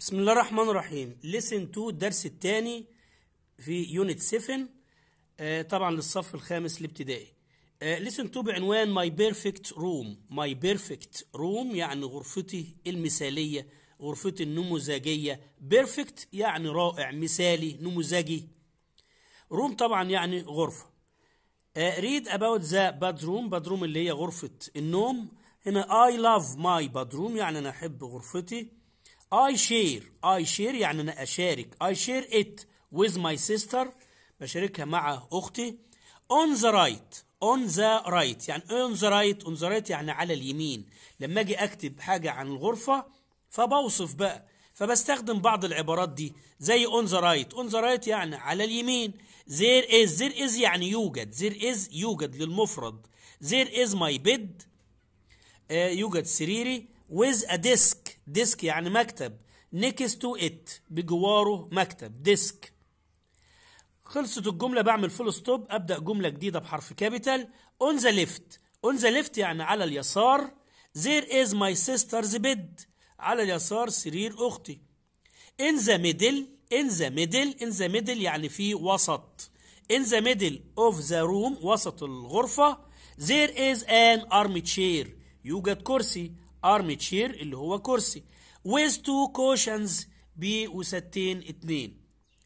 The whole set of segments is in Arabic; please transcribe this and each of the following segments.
بسم الله الرحمن الرحيم لسن تو الدرس الثاني في يونت 7 آه، طبعا للصف الخامس الابتدائي لسن آه، تو بعنوان ماي بيرفكت روم ماي بيرفكت روم يعني غرفتي المثاليه غرفتي النموذجيه بيرفكت يعني رائع مثالي نموذجي روم طبعا يعني غرفه ريد اباوت ذا بادروم بادروم اللي هي غرفه النوم هنا اي لاف ماي بادروم يعني انا احب غرفتي اي شير اي شير يعني انا اشارك اي شير ات with my sister بشاركها مع اختي on the right on the right يعني on the right on the right يعني على اليمين لما اجي اكتب حاجه عن الغرفه فبوصف بقى فبستخدم بعض العبارات دي زي on the right on the right يعني على اليمين there is there is يعني يوجد there is يوجد للمفرد there is my bed آه يوجد سريري with a desk desk يعني مكتب next to it بجواره مكتب desk خلصت الجملة بعمل فول ستوب أبدأ جملة جديدة بحرف كابيتال on the left on the left يعني على اليسار there is my sister's bed على اليسار سرير أختي in the middle in the middle in the middle يعني في وسط in the middle of the room وسط الغرفة there is an armchair يوجد كرسي ارمي تشير اللي هو كرسي ويز تو كوشنز ب وستين اتنين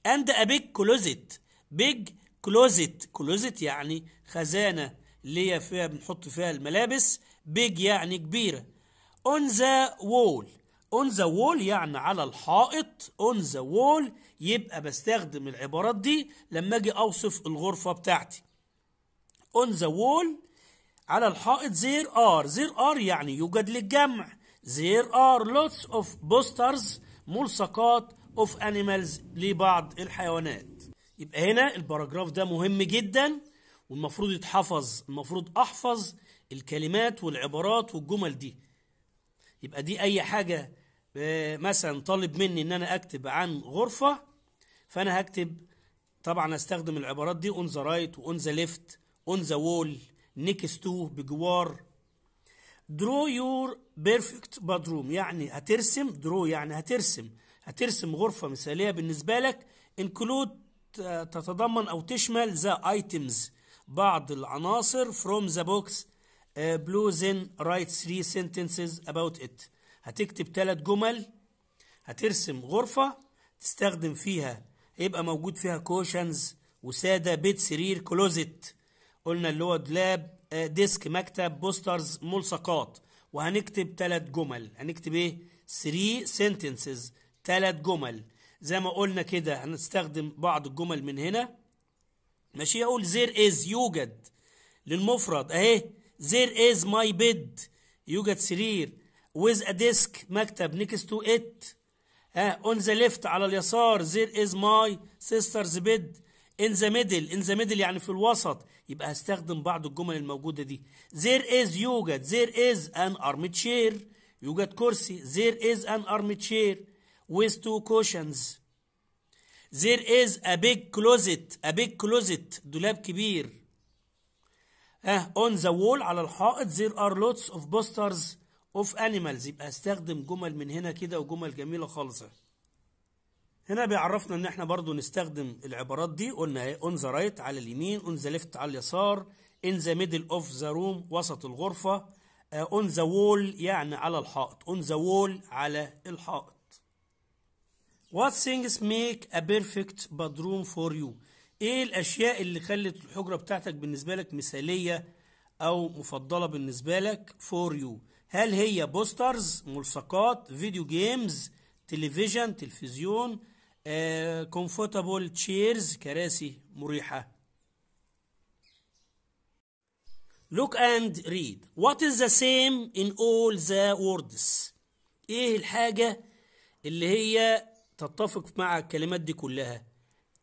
اند ا بيج كلوزيت بيج كلوزيت كلوزيت يعني خزانة اللي هي فيها بنحط فيها الملابس بيج يعني كبيرة اون ذا وول اون ذا وول يعني على الحائط اون ذا وول يبقى بستخدم العبارات دي لما اجي اوصف الغرفة بتاعتي اون ذا وول على الحائط زير ار زير ار يعني يوجد للجمع زير ار lots of posters ملصقات of animals لبعض الحيوانات يبقى هنا الباراجراف ده مهم جدا والمفروض يتحفظ المفروض احفظ الكلمات والعبارات والجمل دي يبقى دي اي حاجة آه، مثلا طالب مني ان انا اكتب عن غرفة فانا هكتب طبعا استخدم العبارات دي on the right اون on the left on the wall next to بجوار draw your perfect bedroom يعني هترسم draw يعني هترسم هترسم غرفة مثالية بالنسبة لك include آه، تتضمن أو تشمل the items بعض العناصر from the box آه، blue then write three sentences about it هتكتب ثلاث جمل هترسم غرفة تستخدم فيها يبقى موجود فيها كوشنز وسادة بيت سرير كلوزت قلنا اللي هو دولاب آه، ديسك مكتب بوسترز ملصقات وهنكتب ثلاث جمل هنكتب ايه 3 سنتنسز ثلاث جمل زي ما قلنا كده هنستخدم بعض الجمل من هنا ماشي اقول زير از يوجد للمفرد اهي زير از ماي بيد يوجد سرير ويز ا ديسك مكتب نيكست تو ات ها اون ذا ليفت على اليسار زير از ماي سيسترز بيد ان ذا ميدل ان ذا ميدل يعني في الوسط يبقى هستخدم بعض الجمل الموجودة دي there is يوجد there is an armchair يوجد كرسي there is an armchair with two cushions there is a big closet a big closet دولاب كبير uh, on the wall على الحائط there are lots of posters of animals يبقى استخدم جمل من هنا كده وجمل جميلة خالصة هنا بيعرفنا ان احنا برضو نستخدم العبارات دي قلنا ايه اون ذا رايت على اليمين اون ذا ليفت على اليسار ان ذا ميدل اوف ذا روم وسط الغرفه اون ذا وول يعني على الحائط اون ذا وول على الحائط what things make a perfect bedroom for you ايه الاشياء اللي خلت الحجره بتاعتك بالنسبه لك مثاليه او مفضله بالنسبه لك for you هل هي بوسترز ملصقات فيديو جيمز تلفزيون تلفزيون كومفورتابل آه، تشيرز كراسي مريحة Look and read What is the same in all the words ايه الحاجة اللي هي تتفق مع الكلمات دي كلها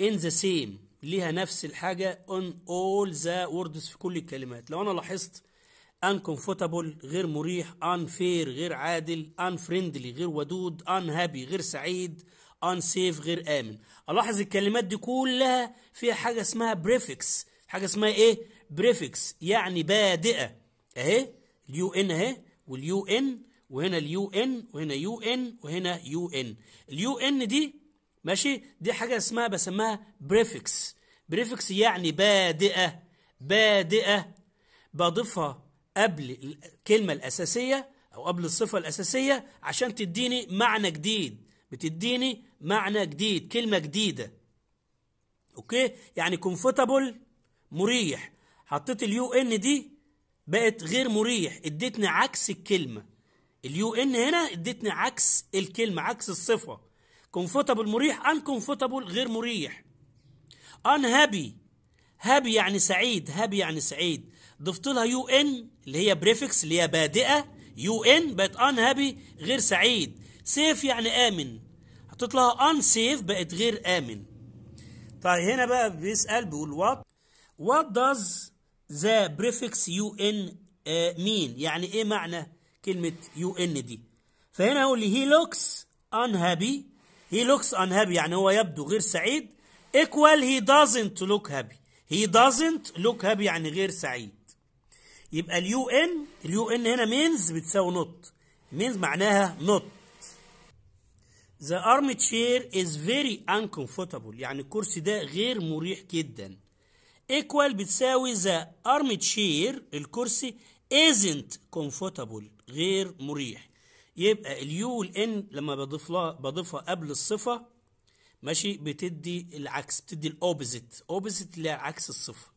in the same ليها نفس الحاجة on all the words في كل الكلمات لو أنا لاحظت uncomfortable غير مريح unfair غير عادل unfriendly غير ودود unhappy غير سعيد انسيف غير آمن ألاحظ الكلمات دي كلها فيها حاجة اسمها بريفكس حاجة اسمها إيه بريفكس يعني بادئة أهي اليو إن أهي واليو إن وهنا اليو إن وهنا يو إن وهنا يو إن اليو إن دي ماشي دي حاجة اسمها بسمها بريفكس بريفكس يعني بادئة بادئة بضيفها قبل الكلمة الأساسية أو قبل الصفة الأساسية عشان تديني معنى جديد بتديني معنى جديد كلمة جديدة اوكي يعني كومفورتابل مريح حطيت اليو ان دي بقت غير مريح اديتني عكس الكلمة اليو ان هنا اديتني عكس الكلمة عكس الصفة كومفورتابل مريح ان كومفورتابل غير مريح ان هابي هابي يعني سعيد هابي يعني سعيد ضفت لها يو ان اللي هي بريفكس اللي هي بادئه يو ان بقت ان هابي غير سعيد سيف يعني امن هتطلع unsafe بقت غير آمن طيب هنا بقى بيسأل بيقول what what does the prefix un آه، mean يعني ايه معنى كلمة un دي فهنا هقول لي he looks unhappy he looks unhappy يعني هو يبدو غير سعيد equal he doesn't look happy he doesn't look happy يعني غير سعيد يبقى اليو ان اليو ان هنا means بتساوي نوت means معناها نوت The armchair is very uncomfortable يعني الكرسي ده غير مريح جدا equal بتساوي the armchair الكرسي isn't comfortable غير مريح يبقى اليو والان لما بضيف لها بضيفها قبل الصفه ماشي بتدي العكس بتدي الاوبزيت اوبزيت اللي عكس الصفه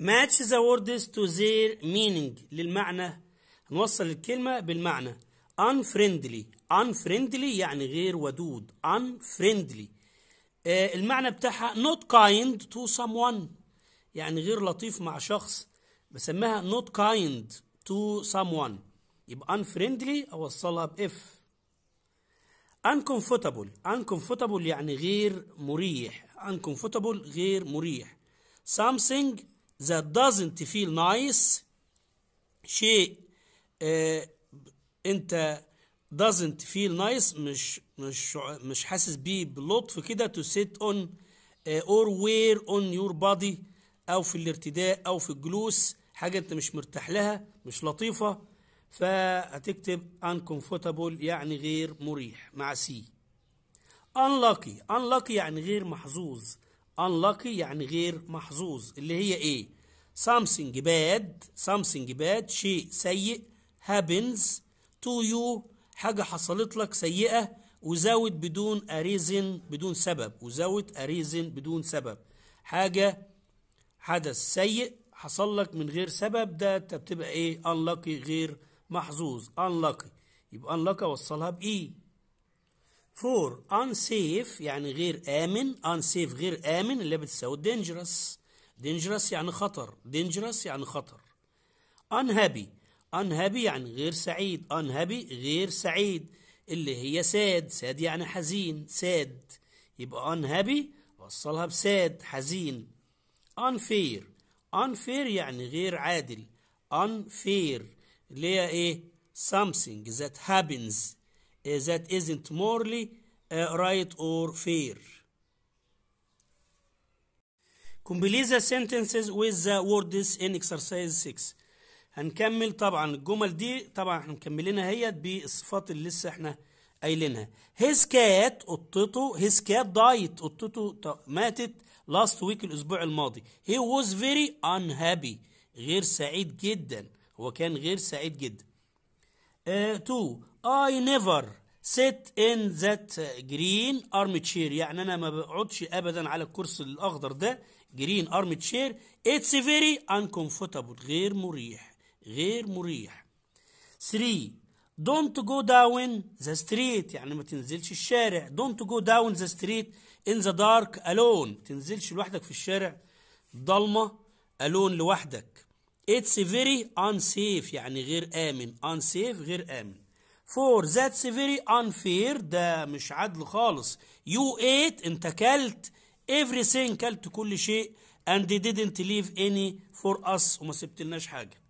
match the words to their meaning للمعنى نوصل الكلمه بالمعنى unfriendly unfriendly يعني غير ودود unfriendly آه المعنى بتاعها not kind to someone يعني غير لطيف مع شخص بسميها not kind to someone يبقى unfriendly اوصلها باف uncomfortable uncomfortable يعني غير مريح uncomfortable غير مريح something that doesn't feel nice شيء آه انت doesn't feel nice مش مش مش حاسس بيه بلطف كده to sit on آه، or wear on your body او في الارتداء او في الجلوس حاجه انت مش مرتاح لها مش لطيفه فهتكتب uncomfortable يعني غير مريح مع سي unlucky unlucky يعني غير محظوظ unlucky يعني غير محظوظ اللي هي ايه something bad something bad شيء سيء happens تو يو حاجة حصلت لك سيئة وزود بدون أريزن بدون سبب وزود أريزن بدون سبب حاجة حدث سيء حصل لك من غير سبب ده انت بتبقى ايه unlucky غير محظوظ أنلاقي يبقى unlucky وصلها بإيه فور e. unsafe يعني غير آمن unsafe غير آمن اللي بتساوي dangerous dangerous يعني خطر dangerous يعني خطر unhappy unhappy يعني غير سعيد unhappy غير سعيد اللي هي sad sad يعني حزين sad يبقى unhappy وصلها بساد حزين unfair unfair يعني غير عادل unfair اللي هي ايه something that happens that isn't morally right or fair Complete the sentences with the words in exercise 6 هنكمل طبعا الجمل دي طبعا احنا مكملينها هيت بالصفات اللي لسه احنا قايلينها هيز كات قطته هيز كات دايت قطته ماتت لاست ويك الاسبوع الماضي هي ووز فيري ان هابي غير سعيد جدا هو كان غير سعيد جدا تو اي نيفر sit in that green armchair يعني انا ما بقعدش ابدا على الكرسي الاخضر ده green armchair it's very uncomfortable غير مريح غير مريح 3 don't go down the street يعني ما تنزلش الشارع don't go down the street in the dark alone ما تنزلش لوحدك في الشارع ضلمة alone لوحدك it's very unsafe يعني غير آمن unsafe غير آمن 4 that's very unfair ده مش عدل خالص you ate انت كلت everything كلت كل شيء and they didn't leave any for us وما سبتلناش حاجة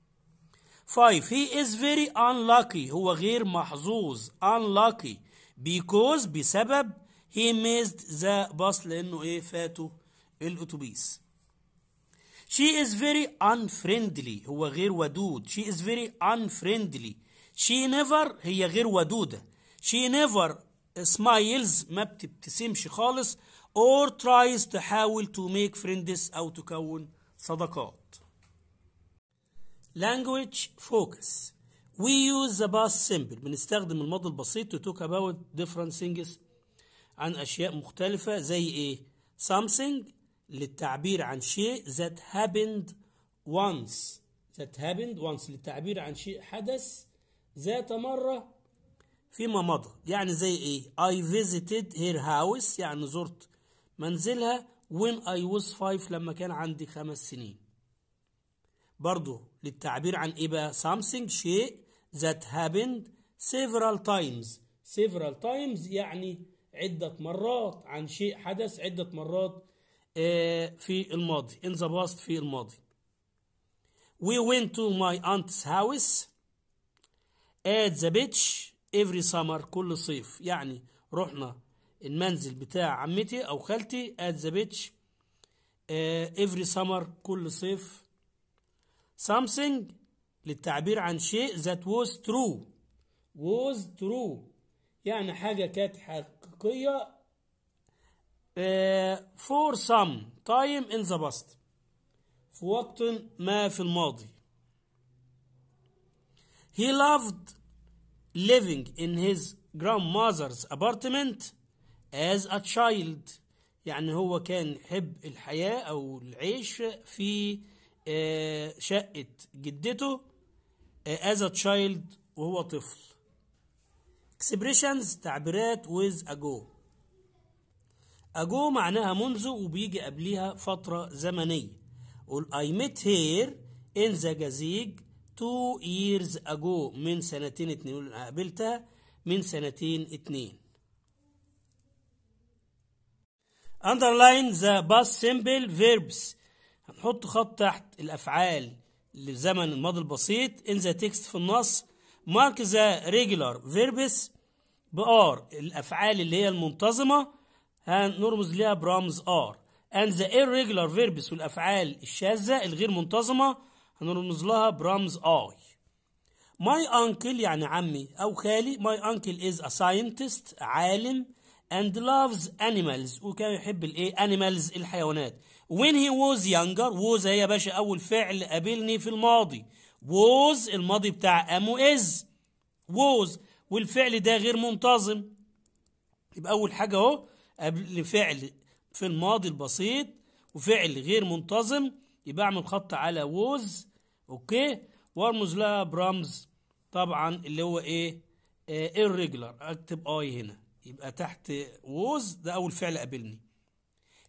5 he is very unlucky هو غير محظوظ unlucky because بسبب he missed the bus لانه ايه فاتوا الاتوبيس she is very unfriendly هو غير ودود she is very unfriendly she never هي غير ودودة she never smiles ما بتبتسمش خالص or tries تحاول to make friends أو تكون صداقات language focus we use the past simple بنستخدم الماضي البسيط to talk about different things عن أشياء مختلفة زي إيه something للتعبير عن شيء that happened once that happened once للتعبير عن شيء حدث ذات مرة فيما مضى يعني زي إيه I visited her house يعني زرت منزلها when I was five لما كان عندي خمس سنين برضه للتعبير عن إيه بقى something شيء that happened several times several times يعني عدة مرات عن شيء حدث عدة مرات في الماضي in the past في الماضي we went to my aunt's house at the beach every summer كل صيف يعني رحنا المنزل بتاع عمتي او خالتي at the beach every summer كل صيف something للتعبير عن شيء that was true was true يعني حاجة كانت حقيقية for some time in the past في وقت ما في الماضي he loved living in his grandmother's apartment as a child يعني هو كان يحب الحياة أو العيش في آه، شقة جدته آه، as a child وهو طفل expressions تعبيرات with ago ago معناها منذ وبيجي قبليها فترة زمنية قول I met her in the جزيج two years ago من سنتين اتنين قابلتها من سنتين اتنين underline the past simple verbs هنحط خط تحت الأفعال لزمن الماضي البسيط in the text في النص مارك ذا ريجولار فيربس بآر الأفعال اللي هي المنتظمة هنرمز ليها برمز آر اند ذا irregular فيربس والأفعال الشاذة الغير منتظمة هنرمز لها برمز اي ماي انكل يعني عمي أو خالي ماي انكل از ا ساينتست عالم اند لافز انيمالز وكان يحب الايه انيمالز الحيوانات وين هي ووز يانجر ووز هي يا باشا أول فعل قابلني في الماضي ووز الماضي بتاع ام وإز ووز والفعل ده غير منتظم يبقى أول حاجة أهو قبل فعل في الماضي البسيط وفعل غير منتظم يبقى أعمل خط على ووز أوكي وأرمز لها برمز طبعا اللي هو إيه آه، irregular أكتب أي هنا يبقى تحت ووز ده أول فعل قابلني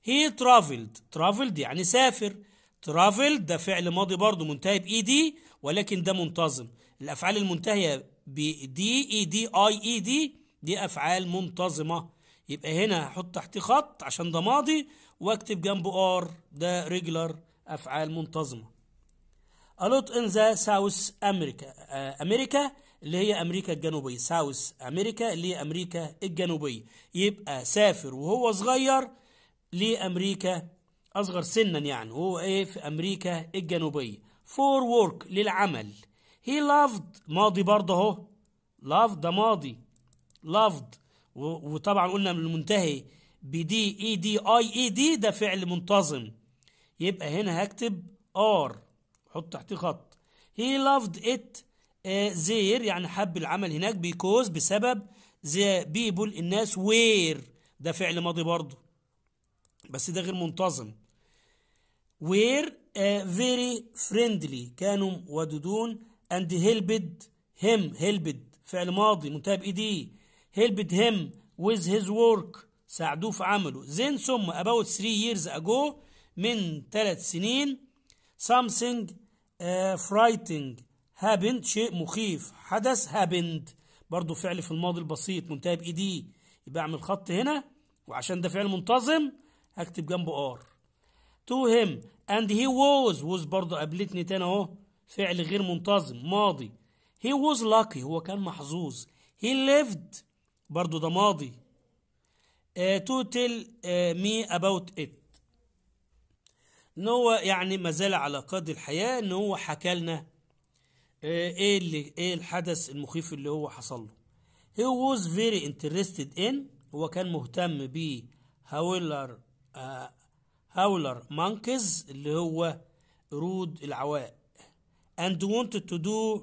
هي ترافلد ترافلد يعني سافر ترافلد ده فعل ماضي برضه منتهي بإي دي ولكن ده منتظم الأفعال المنتهية بدي إي دي أي إي دي دي أفعال منتظمة يبقى هنا هحط تحت خط عشان ده ماضي واكتب جنبه ار ده ريجلر أفعال منتظمة ألوت إن ذا ساوث أمريكا أمريكا اللي هي أمريكا الجنوبية ساوث أمريكا اللي هي أمريكا الجنوبية يبقى سافر وهو صغير لأمريكا أصغر سنا يعني هو إيه في أمريكا الجنوبية فور وورك للعمل هي لافد ماضي برضه أهو لافد ده ماضي لافد وطبعا قلنا من المنتهي بدي اي دي e اي اي دي e ده فعل منتظم يبقى هنا هكتب ار حط تحتيه خط هي لافد ات زير يعني حب العمل هناك بيكوز بسبب the people الناس وير ده فعل ماضي برضه بس ده غير منتظم وير فيري فريندلي كانوا ودودون اند هيلبد هيم هيلبد فعل ماضي منتهى بإيديه هيلبد هيم ويز هيز وورك ساعدوه في عمله زين ثم اباوت 3 ييرز اجو من ثلاث سنين something uh, frightening happened شيء مخيف حدث happened برضه فعل في الماضي البسيط منتهى بإيديه يبقى أعمل خط هنا وعشان ده فعل منتظم اكتب جنبه ار تو هيم اند هي ووز ووز برضه قابلتني تاني اهو فعل غير منتظم ماضي هي ووز لاكي هو كان محظوظ هي ليفد برضه ده ماضي آه، تو تيل مي اباوت ات ان هو يعني ما زال على قيد الحياه ان هو حكى لنا آه، ايه اللي ايه الحدث المخيف اللي هو حصل له he was very interested in هو كان مهتم ب آه، هاولر مانكز اللي هو قرود العواء and wanted to do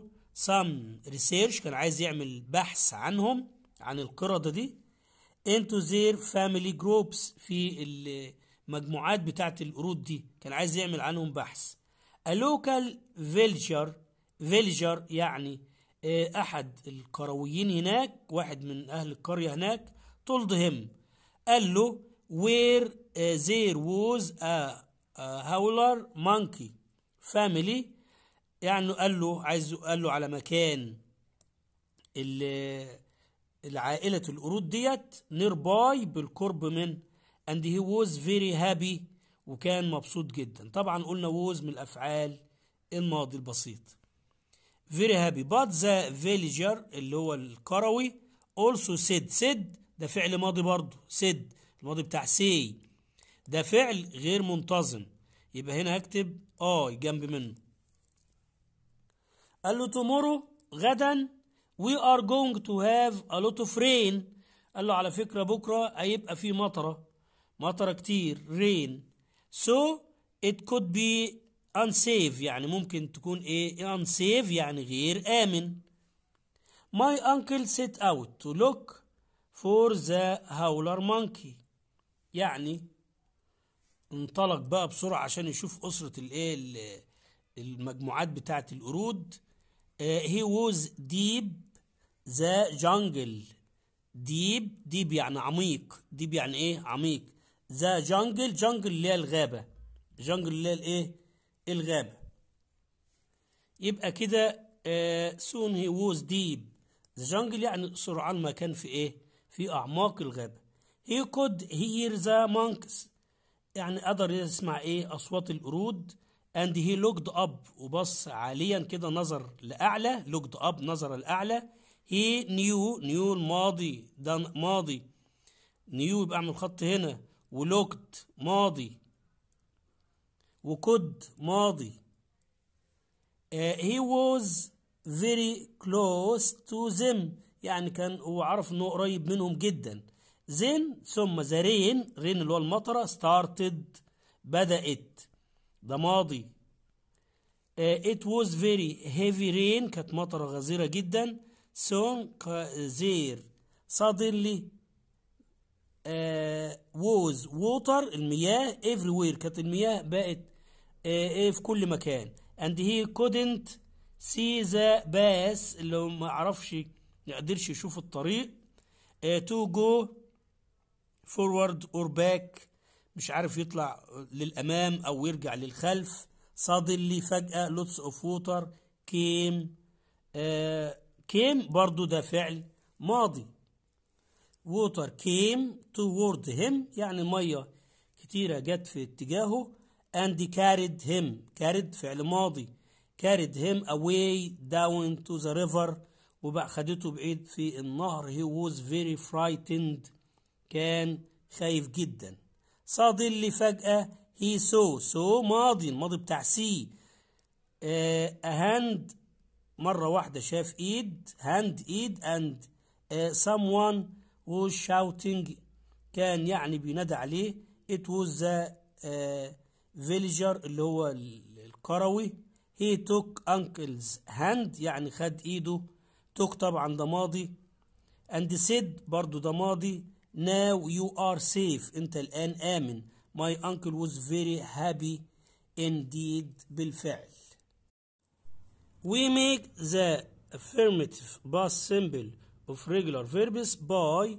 some research كان عايز يعمل بحث عنهم عن القردة دي into their family groups في المجموعات بتاعت القرود دي كان عايز يعمل عنهم بحث a local villager villager يعني آه، أحد القرويين هناك واحد من أهل القرية هناك told him قال له where uh, there was a, a howler monkey family يعني قال له عايز قال له على مكان العائلة القرود ديت نيرباي بالقرب من and he was very happy وكان مبسوط جدا طبعا قلنا was من الأفعال الماضي البسيط very happy but the villager اللي هو الكروي also said said ده فعل ماضي برضه said الماضي بتاع سي ده فعل غير منتظم يبقى هنا هكتب اي آه جنب منه قال له تومورو غدا وي ار جوينج تو هاف ا لوت اوف رين قال له على فكره بكره هيبقى في مطره مطره كتير رين سو ات كود بي انسيف يعني ممكن تكون ايه انسيف يعني غير آمن ماي انكل سيت اوت تو لوك فور ذا هاولر مونكي يعني انطلق بقى بسرعة عشان يشوف أسرة الايه المجموعات بتاعة القرود هي ووز ديب ذا جانجل ديب ديب يعني عميق ديب يعني ايه عميق ذا جانجل جانجل اللي هي الغابة جانجل اللي هي الايه الغابة يبقى كده سون هي ووز ديب ذا جانجل يعني سرعان ما كان في ايه في اعماق الغابة he could hear the monks يعني قدر يسمع ايه اصوات القرود and he looked up وبص عاليا كده نظر لاعلى looked up نظر لاعلى he knew knew الماضي ده ماضي knew يبقى اعمل خط هنا ولوكت ماضي وكد ماضي uh, he was very close to them يعني كان هو عرف انه قريب منهم جدا زين ثم ذا رين رين اللي هو المطره ستارتد بدات ده ماضي ات واز فيري هيفي رين كانت مطره غزيره جدا سون زير صادلي ووز ووتر المياه everywhere كانت المياه بقت ايه في كل مكان and he couldn't see the باس اللي ما عرفش يقدرش يشوف الطريق تو uh, to go فورورد اور باك مش عارف يطلع للامام او يرجع للخلف صاد لي فجاه لوتس اوف ووتر كيم كيم برضو ده فعل ماضي ووتر كيم توورد هيم يعني ميه كتيره جت في اتجاهه اند كاريد هيم كاريد فعل ماضي كاريد هيم اواي داون تو ذا ريفر وبقى خدته بعيد في النهر هي ووز فيري فرايتند كان خايف جدا suddenly فجأة هي سو سو ماضي الماضي بتاع سي هاند آه، مرة واحدة شاف ايد هاند ايد and uh, someone was shouting كان يعني بينادى عليه إت ووز ذا فيليجر اللي هو القروي هي توك أنكلز هاند يعني خد ايده توك طبعا ده ماضي أند سيد برضو ده ماضي Now you are safe أنت الآن آمن My uncle was very happy indeed بالفعل We make the affirmative past simple of regular verbs by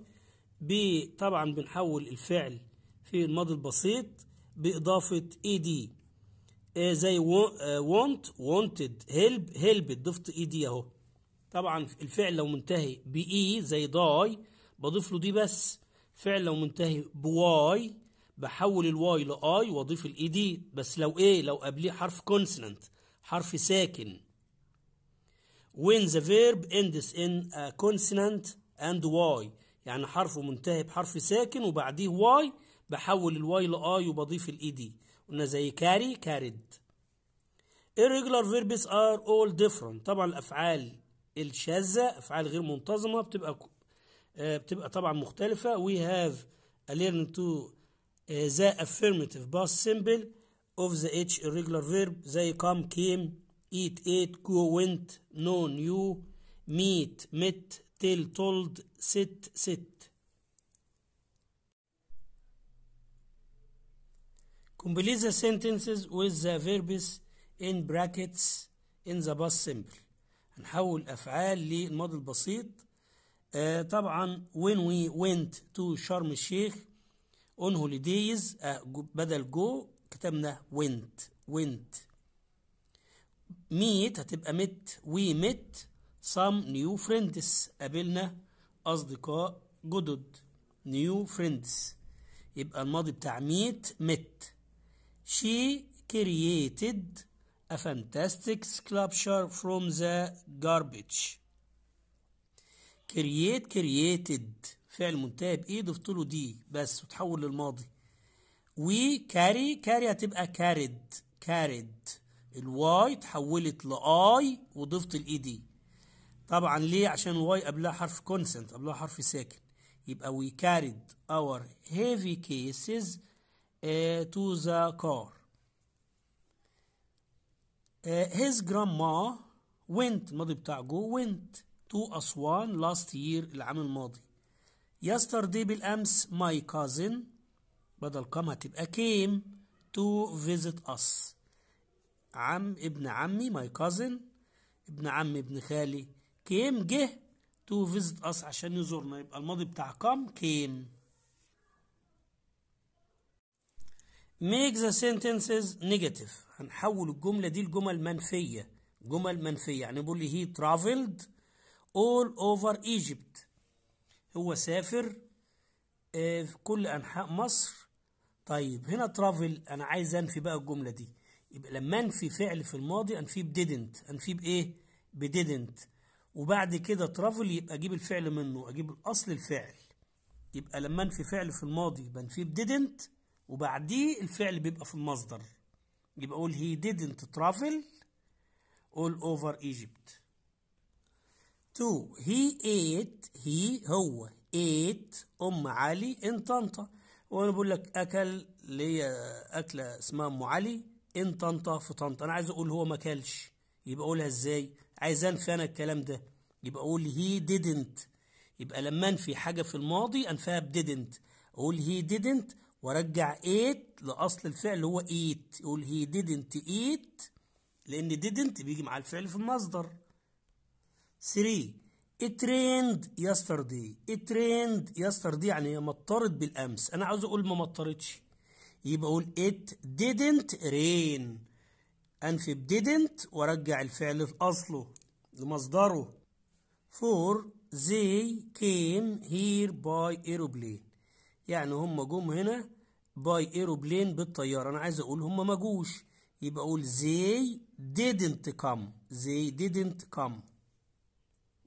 ب طبعا بنحول الفعل في الماضي البسيط بإضافة ed زي want wanted help help ضفت ed اهو طبعا الفعل لو منتهي بإي زي die بضيف له دي بس فعل لو منتهي بواي بحول الواي لاي واضيف الاي دي بس لو ايه لو قبليه حرف كونسونانت حرف ساكن when the verb ends in a consonant and y يعني حرف منتهي بحرف ساكن وبعديه واي بحول الواي لاي وبضيف الاي دي قلنا زي كاري carried irregular verbs are all different طبعا الافعال الشاذه افعال غير منتظمه بتبقى بتبقى طبعا مختلفة we have a learning to the affirmative past simple of the h irregular verb زي come came eat ate go went known you meet met tell told sit sit complete the sentences with the verbs in brackets in the past simple هنحول أفعال للماضي البسيط طبعا when we went to شرم الشيخ on holidays بدل go كتبنا went went meet هتبقى met we met some new friends قابلنا أصدقاء جدد new friends يبقى الماضي بتاع meet met she created a fantastic sculpture from the garbage كرييت كرييتد فعل منتهي بايه ضفت له دي بس وتحول للماضي وي كاري هتبقى كارد كارد الواي تحولت لاي وضفت الاي دي e طبعا ليه عشان الواي قبلها حرف كونسنت قبلها حرف ساكن يبقى وي carried اور heavy cases تو آه، to the car uh, وينت الماضي بتاع جو وينت to أسوان لاست يير العام الماضي يسترداي بالأمس ماي كازن بدل come هتبقى came to visit us عم ابن عمي ماي كازن ابن عمي ابن خالي كيم جه to visit us عشان يزورنا يبقى الماضي بتاع come كيم make the sentences negative هنحول الجملة دي لجمل منفية جمل منفية يعني بقول لي he traveled all over Egypt هو سافر في آه، كل أنحاء مصر طيب هنا ترافل أنا عايز أنفي بقى الجملة دي يبقى لما أنفي فعل في الماضي أنفيه بديدنت أنفيه بإيه؟ بديدنت وبعد كده ترافل يبقى أجيب الفعل منه أجيب الأصل الفعل يبقى لما أنفي فعل في الماضي بنفيه بديدنت وبعديه الفعل بيبقى في المصدر يبقى أقول he didn't travel all over Egypt تو هي ate هي هو ate ام علي ان طنطا وانا بقول لك اكل اللي هي اكله اسمها ام علي ان طنطا في طنطا انا عايز اقول هو ما اكلش يبقى اقولها ازاي عايز انفي انا الكلام ده يبقى اقول هي ديدنت يبقى لما انفي حاجه في الماضي انفيها بديدنت اقول هي ديدنت وارجع ايت لاصل الفعل اللي هو ايت يقول هي ديدنت ايت لان ديدنت بيجي مع الفعل في المصدر 3 اتريند إيه يسترداي اتريند إيه يسترداي يعني مطرت بالامس انا عاوز اقول ما مطرتش يبقى اقول ات ديدنت رين انفب ديدنت وارجع الفعل لاصله لمصدره 4 they came here by aeroplane يعني هم جم هنا by aeroplane بالطيارة انا عايز اقول هم ما جوش يبقى اقول they didn't come they didn't come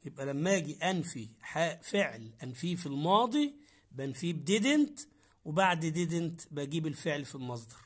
يبقى لما اجي انفي فعل انفيه في الماضي بنفيه بديدنت وبعد didn't بجيب الفعل في المصدر